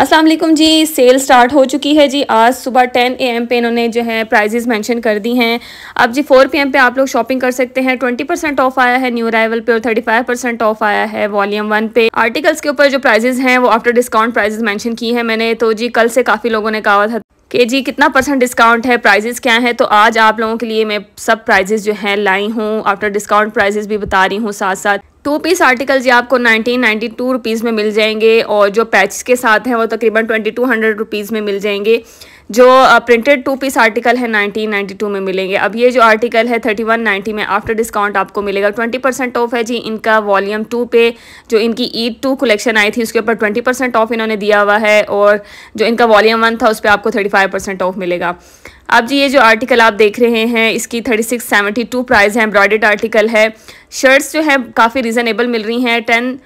असलम जी cell start हो चुकी है जी आज सुबह 10 एम पे इन्होंने जो है प्राइजेज़ मेंशन कर दी हैं अब जी 4 एम पे आप लोग शॉपिंग कर सकते हैं 20 परसेंट ऑफ आया है न्यू अराइवल पे और 35 परसेंट ऑफ आया है वॉल्यूम वन पे आर्टिकल्स के ऊपर जो प्राइजेज़ हैं वो आफ्टर डिस्काउंट प्राइजेज़ मैंशन की है मैंने तो जी कल से काफ़ी लोगों ने कहा था कि जी कितना परसेंट डिस्काउंट है प्राइजेज़ क्या हैं तो आज आप लोगों के लिए मैं सब प्राइजेज़ जो हैं लाई हूँ आफ्टर डिस्काउंट प्राइजेज़ भी बता रही हूँ साथ साथ टू पीस आर्टिकल जी आपको नाइनटीन नाइन्टी टू रुपीज़ में मिल जाएंगे और जो पैच के साथ हैं वो तकरीबन ट्वेंटी टू हंड्रेड रुपीज़ में मिल जाएंगे जो प्रिंटेड टू पीस आर्टिकल है 1992 में मिलेंगे अब ये जो आर्टिकल है 3190 में आफ्टर डिस्काउंट आपको मिलेगा 20 परसेंट ऑफ है जी इनका वॉल्यूम टू पे जो इनकी ईद टू कलेक्शन आई थी उसके ऊपर 20 परसेंट ऑफ इन्होंने दिया हुआ है और जो इनका वॉल्यूम वन था उस पर आपको 35 परसेंट ऑफ मिलेगा अब जी ये जो आर्टिकल आप देख रहे हैं इसकी thirty six seventy two price है एम्ब्रॉयडेड आर्टिकल है शर्ट्स जो है काफ़ी रिजनेबल मिल रही हैं टेन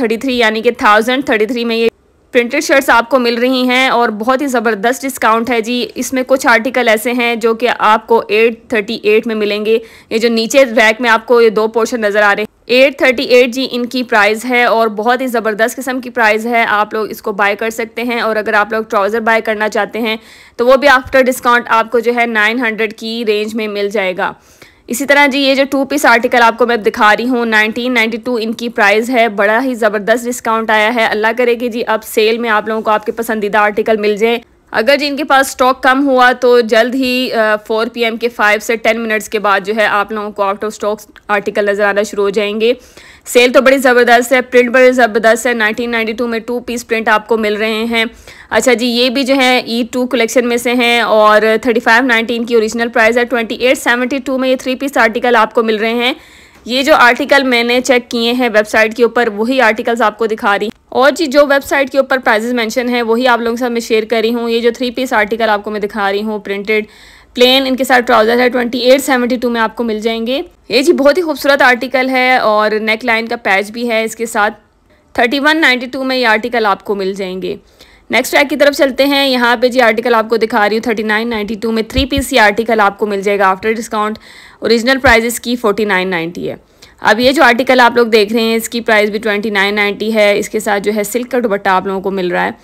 थर्टी थ्री यानी कि थाउजेंड थर्टी थ्री में ये प्रिंटेड शर्ट्स आपको मिल रही हैं और बहुत ही ज़बरदस्त डिस्काउंट है जी इसमें कुछ आर्टिकल ऐसे हैं जो कि आपको 838 में मिलेंगे ये जो नीचे रैक में आपको ये दो पोर्शन नज़र आ रहे हैं 838 जी इनकी प्राइस है और बहुत ही ज़बरदस्त किस्म की प्राइस है आप लोग इसको बाय कर सकते हैं और अगर आप लोग ट्राउज़र बाय करना चाहते हैं तो वो भी आफ्टर डिस्काउंट आपको जो है 900 की रेंज में मिल जाएगा इसी तरह जी ये जो टू पीस आर्टिकल आपको मैं दिखा रही हूँ 1992 इनकी प्राइस है बड़ा ही ज़बरदस्त डिस्काउंट आया है अल्लाह करे कि जी अब सेल में आप लोगों को आपके पसंदीदा आर्टिकल मिल जाए अगर जी इनके पास स्टॉक कम हुआ तो जल्द ही फोर पी के फ़ाइव से टेन मिनट्स के बाद जो है आप लोगों को आउट ऑफ स्टॉक आर्टिकल नज़र आना शुरू हो जाएंगे सेल तो बड़ी ज़बरदस्त है प्रिंट बड़े ज़बरदस्त है 1992 में टू पीस प्रिंट आपको मिल रहे हैं अच्छा जी ये भी जो है ई टू कलेक्शन में से हैं और 3519 की ओरिजिनल प्राइस है 2872 में ये थ्री पीस आर्टिकल आपको मिल रहे हैं ये जो आर्टिकल मैंने चेक किए हैं वेबसाइट के ऊपर वही आर्टिकल्स आपको दिखा रही और जी जो वेबसाइट के ऊपर प्राइजेज मैंशन है वही आप लोगों के साथ मैं शेयर करी हूँ ये जो थ्री पीस आर्टिकल आपको मैं दिखा रही हूँ प्रिंटेड प्लेन इनके साथ ट्राउजर है ट्वेंटी एट सेवेंटी टू में आपको मिल जाएंगे ये जी बहुत ही खूबसूरत आर्टिकल है और नेक लाइन का पैच भी है इसके साथ थर्टी वन नाइन्टी टू में ये आर्टिकल आपको मिल जाएंगे नेक्स्ट ट्रैक की तरफ चलते हैं यहाँ पे जी आर्टिकल आपको दिखा रही हूँ थर्टी नाइन नाइन्टी टू में थ्री पीस ये आर्टिकल आपको मिल जाएगा आफ्टर डिस्काउंट ओरिजिनल प्राइज़ इसकी फोर्टी नाइन नाइन्टी है अब ये जो आर्टिकल आप लोग देख रहे हैं इसकी प्राइस भी ट्वेंटी नाइन नाइन्टी है इसके साथ जो है सिल्क का दुपट्टा आप लोगों को मिल रहा है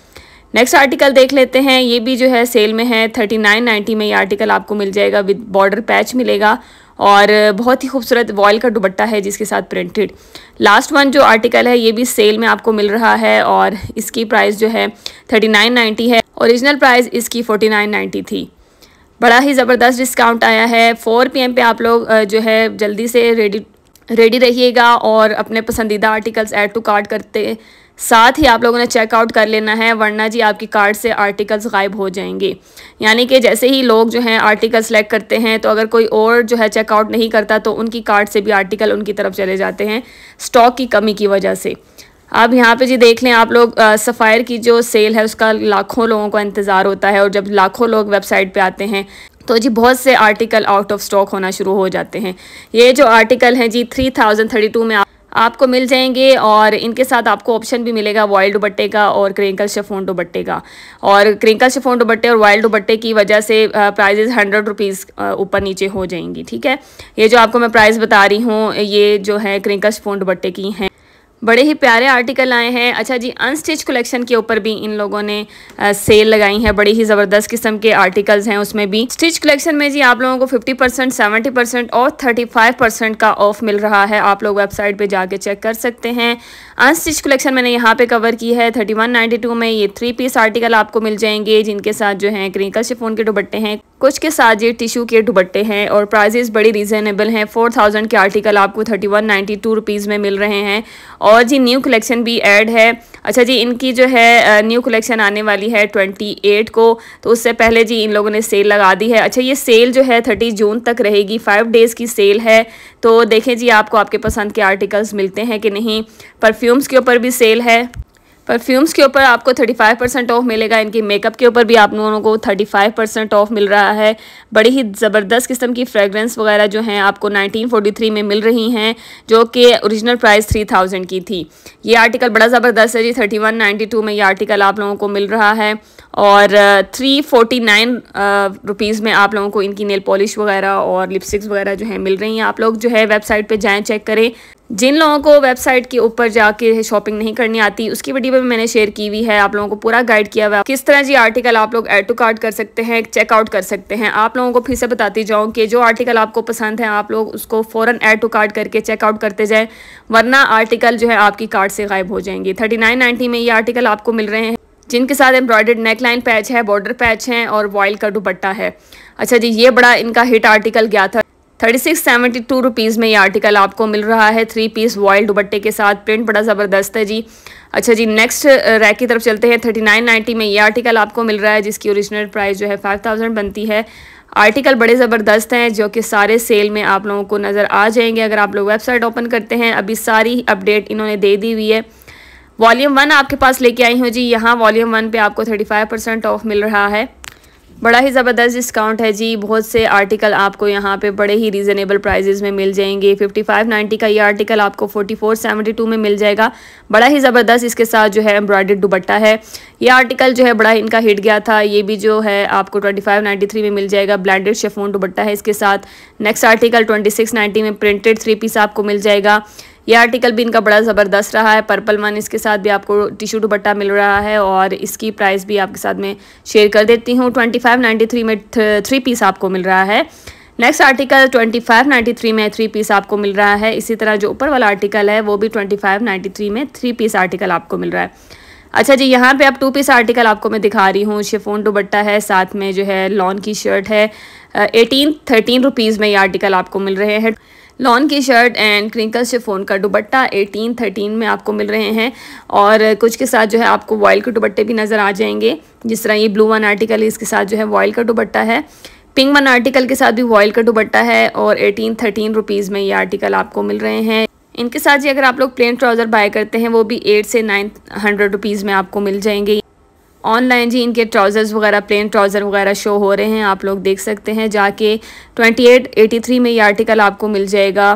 नेक्स्ट आर्टिकल देख लेते हैं ये भी जो है सेल में है थर्टी नाइन नाइन्टी में ये आर्टिकल आपको मिल जाएगा विद बॉर्डर पैच मिलेगा और बहुत ही खूबसूरत वॉयल का दुबट्टा है जिसके साथ प्रिंटेड लास्ट वन जो आर्टिकल है ये भी सेल में आपको मिल रहा है और इसकी प्राइस जो है थर्टी नाइन नाइन्टी है ओरिजिनल प्राइस इसकी फोर्टी नाइन नाइन्टी थी बड़ा ही ज़बरदस्त डिस्काउंट आया है फोर पी एम पे आप लोग जो है जल्दी से रेडी रेडी रहिएगा और अपने पसंदीदा आर्टिकल्स एड टू कार्ड करते साथ ही आप लोगों ने चेकआउट कर लेना है वरना जी आपकी कार्ड से आर्टिकल्स गायब हो जाएंगे यानी कि जैसे ही लोग जो हैं आर्टिकल सेलेक्ट करते हैं तो अगर कोई और जो है चेकआउट नहीं करता तो उनकी कार्ड से भी आर्टिकल उनकी तरफ चले जाते हैं स्टॉक की कमी की वजह से अब यहाँ पे जी देख लें आप लोग सफ़ायर की जो सेल है उसका लाखों लोगों का इंतज़ार होता है और जब लाखों लोग वेबसाइट पे आते हैं तो जी बहुत से आर्टिकल आउट ऑफ स्टॉक होना शुरू हो जाते हैं ये जो आर्टिकल हैं जी थ्री थाउजेंड थर्टी टू में आप आपको मिल जाएंगे और इनके साथ आपको ऑप्शन भी मिलेगा वाइल्ड दुबट्टे का और क्रिंकल शेफोन दुबट्टे का और क्रिंकल शेफोन दुबट्टे और वाइल्ड दुबट्टे की वजह से प्राइजेज हंड्रेड रुपीज़ ऊपर नीचे हो जाएंगी ठीक है ये जो आपको मैं प्राइस बता रही हूँ ये जो है क्रिंकल शेफोन दुबट्टे की हैं बड़े ही प्यारे आर्टिकल आए हैं अच्छा जी अनस्टिच कलेक्शन के ऊपर भी इन लोगों ने सेल लगाई है बड़ी ही ज़बरदस्त किस्म के आर्टिकल्स हैं उसमें भी स्टिच कलेक्शन में जी आप लोगों को फिफ्टी परसेंट सेवेंटी परसेंट और थर्टी फाइव परसेंट का ऑफ मिल रहा है आप लोग वेबसाइट पर जाके चेक कर सकते हैं अनस्टिच कलेक्शन मैंने यहाँ पे कवर की है थर्टी वन टू में ये थ्री पीस आर्टिकल आपको मिल जाएंगे जिनके साथ जो है क्रिंकल शिफोन के दुबट्टे हैं कुछ के साथ ये टिशू के दुबट्टे हैं और प्राइजेस बड़ी रीज़नेबल हैं फोर थाउजेंड के आर्टिकल आपको thirty one ninety two rupees में मिल रहे हैं और जी न्यू कलेक्शन भी ऐड है अच्छा जी इनकी जो है न्यू कलेक्शन आने वाली है ट्वेंटी एट को तो उससे पहले जी इन लोगों ने सेल लगा दी है अच्छा ये सेल जो है थर्टी जून तक रहेगी फाइव डेज़ की सेल है तो देखें जी आपको आपके पसंद के आर्टिकल्स मिलते हैं कि नहीं परफ्यूम्स के ऊपर भी सेल है परफ्यूम्स के ऊपर आपको 35 परसेंट ऑफ मिलेगा इनके मेकअप के ऊपर भी आप लोगों को 35 परसेंट ऑफ मिल रहा है बड़ी ही ज़बरदस्त किस्म की फ्रेगरेंस वगैरह जो हैं आपको 1943 में मिल रही हैं जो कि ओरिजिनल प्राइस 3000 की थी ये आर्टिकल बड़ा ज़बरदस्त है जी 3192 में ये आर्टिकल आप लोगों को मिल रहा है और थ्री फोर्टी नाइन रुपीज़ में आप लोगों को इनकी नेल पॉलिश वगैरह और लिपस्टिक्स वगैरह जो है मिल रही हैं आप लोग जो है वेबसाइट पर जाएँ चेक करें जिन लोगों को वेबसाइट के ऊपर जाके शॉपिंग नहीं करनी आती उसकी वीडियो भी मैंने शेयर की हुई है आप लोगों को पूरा गाइड किया हुआ किस तरह जी आर्टिकल आप लोग एड टू कार्ड कर सकते हैं चेकआउट कर सकते हैं आप लोगों को फिर से बताती जाऊँ कि जो आर्टिकल आपको पसंद है आप लोग उसको फ़ौरन एड टू कार्ड करके चेकआउट करते जाएँ वरना आर्टिकल जो है आपकी कार्ड से गायब हो जाएंगे थर्टी में ये आर्टिकल आपको मिल रहे हैं जिनके साथ एम्ब्रॉयडर्ड नेकलाइन पैच है बॉर्डर पैच है और वॉयल का दुपट्टा है अच्छा जी ये बड़ा इनका हिट आर्टिकल गया था thirty six seventy two rupees में ये आर्टिकल आपको मिल रहा है थ्री पीस वॉयल दुबट्टे के साथ प्रिंट बड़ा ज़बरदस्त है जी अच्छा जी नेक्स्ट रैक की तरफ चलते हैं थर्टी नाइन नाइन्टी में ये आर्टिकल आपको मिल रहा है जिसकी ओरिजिनल प्राइस जो है फाइव थाउजेंड बनती है आर्टिकल बड़े ज़बरदस्त हैं जो कि सारे सेल में आप लोगों को नज़र आ जाएंगे अगर आप लोग वेबसाइट ओपन करते हैं अभी सारी अपडेट इन्होंने दे दी हुई है वॉल्यूम वन आपके पास लेके आई हूँ जी यहाँ वॉल्यूम वन पे आपको थर्टी फाइव परसेंट ऑफ मिल रहा है बड़ा ही ज़बरदस्त डिस्काउंट है जी बहुत से आर्टिकल आपको यहाँ पे बड़े ही रीज़नेबल प्राइजेज़ में मिल जाएंगे 55.90 का ये आर्टिकल आपको 44.72 में मिल जाएगा बड़ा ही ज़बरदस्त इसके साथ जो है एम्ब्रॉयडर्ड दुबट्टा है ये आर्टिकल जो है बड़ा इनका हिट गया था ये भी जो है आपको 25.93 में मिल जाएगा ब्लैंडेड शेफोन दुबट्टा है इसके साथ नेक्स्ट आर्टिकल नाइन्टी में प्रिंटेड थ्री पीस आपको मिल जाएगा ये आर्टिकल भी इनका बड़ा ज़बरदस्त रहा है पर्पल वन इसके साथ भी आपको टिशू दुपट्टा मिल रहा है और इसकी प्राइस भी आपके साथ में शेयर कर देती हूँ ट्वेंटी फाइव नाइन्टी थ्री में थ्री पीस आपको मिल रहा है next article twenty five ninety three में थ्री पीस आपको मिल रहा है इसी तरह जो ऊपर वाला आर्टिकल है वो भी ट्वेंटी फाइव नाइन्टी थ्री में थ्री पीस आर्टिकल आपको मिल रहा है अच्छा जी यहाँ पे आप टू पीस आर्टिकल आपको मैं दिखा रही हूँ शिफोन दुबट्टा है साथ में जो है लॉन की शर्ट है एटीन थर्टीन रुपीज़ में ये आर्टिकल आपको मिल रहे हैं लॉन की शर्ट एंड क्रिंकल शिफोन का दुबट्टा एटीन थर्टीन में आपको मिल रहे हैं और कुछ के साथ जो है आपको वॉयल के दुबट्टे भी नज़र आ जाएंगे जिस तरह ये ब्लू वन आर्टिकल इसके साथ जो है वॉयल का दुबट्टा है पिंक वन आर्टिकल के साथ भी वॉयल का दुबट्टा है और एटीन थर्टीन रुपीज़ में ये आर्टिकल आपको मिल रहे हैं इनके साथ ही अगर आप लोग प्लेन ट्राउज़र बाय करते हैं वो भी एट से नाइन हंड्रेड रुपीज़ में आपको मिल जाएंगे ऑनलाइन जी इनके ट्राउज़र्स वगैरह प्लेन ट्राउज़र वगैरह शो हो रहे हैं आप लोग देख सकते हैं जाके 2883 में ये आर्टिकल आपको मिल जाएगा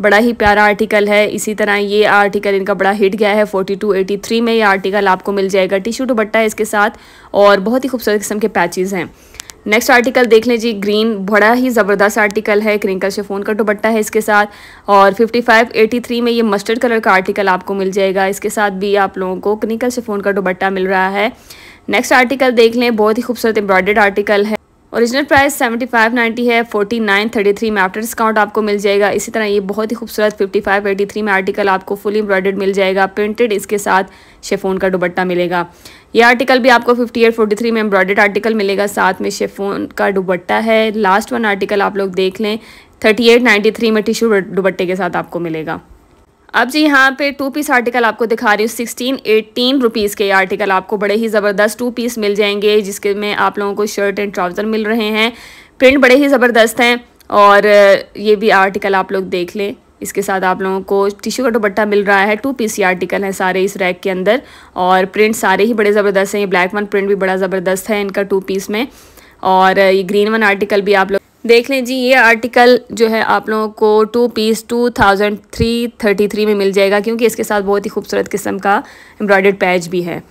बड़ा ही प्यारा आर्टिकल है इसी तरह ये आर्टिकल इनका बड़ा हिट गया है 4283 में ये आर्टिकल आपको मिल जाएगा टिश्यू दुबट्टा है इसके साथ और बहुत ही खूबसूरत किस्म के पैचेज़ हैं नेक्स्ट आर्टिकल देख लें जी ग्रीन बड़ा ही ज़बरदस्त आर्टिकल है क्रिंकल शेफोन का दुपट्टा है इसके साथ और 5583 में ये मस्टर्ड कलर का आर्टिकल आपको मिल जाएगा इसके साथ भी आप लोगों को क्रिंकल शेफोन का दुपट्टा मिल रहा है नेक्स्ट आर्टिकल देख लें बहुत ही खूबसूरत एम्ब्रॉयडर्ड आर्टिकल है original price seventy five ninety है फोर्टी नाइन थर्टी थ्री में आफ्टर डिस्काउंट आपको मिल जाएगा इसी तरह ये बहुत ही खूबसूरत फिफ्टी फाइव एटी थ्री में आर्टिकल आपको फुल एम्ब्रॉयडर्ड मिल जाएगा प्रिंटेड इसके साथ शेफोन का दुबट्टा मिलेगा ये आर्टिकल भी आपको फिफ्टी एट फोर्टी थ्री में एम्ब्रॉयडर्ड आर्टिकल मिलेगा साथ में शेफोन का दुबट्टा है लास्ट वन आर्टिकल आप लोग देख लें थर्टी एट नाइन्टी थ्री में टिशू दुबट्टे के साथ आपको मिलेगा अब जी यहाँ पे टू पीस आर्टिकल आपको दिखा रही हूँ सिक्सटीन एटीन रुपीज़ के आर्टिकल आपको बड़े ही ज़बरदस्त टू पीस मिल जाएंगे जिसके में आप लोगों को शर्ट एंड ट्राउज़र मिल रहे हैं प्रिंट बड़े ही ज़बरदस्त हैं और ये भी आर्टिकल आप लोग देख लें इसके साथ आप लोगों को टिश्यू का दुपट्टा मिल रहा है टू पीस ये आर्टिकल हैं सारे इस रैक के अंदर और प्रिंट सारे ही बड़े ज़बरदस्त हैं ये ब्लैक वन प्रिंट भी बड़ा ज़बरदस्त है इनका टू पीस में और ये ग्रीन वन आर्टिकल भी आप लोग देख लें जी ये आर्टिकल जो है आप लोगों को two piece two thousand three thirty three में मिल जाएगा क्योंकि इसके साथ बहुत ही खूबसूरत किस्म का एम्ब्रॉयडर्ड पैच भी है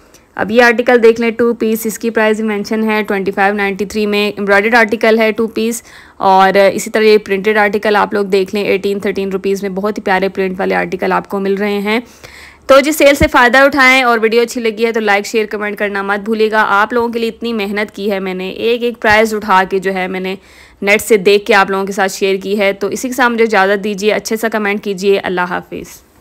अब ये आर्टिकल देख लें टू पीस इसकी प्राइस भी मेंशन है ट्वेंटी फाइव नाइन्टी थ्री में एम्ब्रॉयडर्ड आर्टिकल है टू पीस और इसी तरह ये प्रिंटेड आर्टिकल आप लोग देख लें एटीन थर्टीन रुपीज़ में बहुत ही प्यारे प्रिंट वाले आर्टिकल आपको मिल रहे हैं तो जिस सेल से फ़ायदा उठाएं और वीडियो अच्छी लगी है तो लाइक शेयर कमेंट करना मत भूलिएगा आप लोगों के लिए इतनी मेहनत की है मैंने एक एक प्राइज़ उठा के जो है मैंने नेट से देख के आप लोगों के साथ शेयर की है तो इसी के साथ मुझे इजाज़त दीजिए अच्छे सा कमेंट कीजिए अल्लाह हाफिज़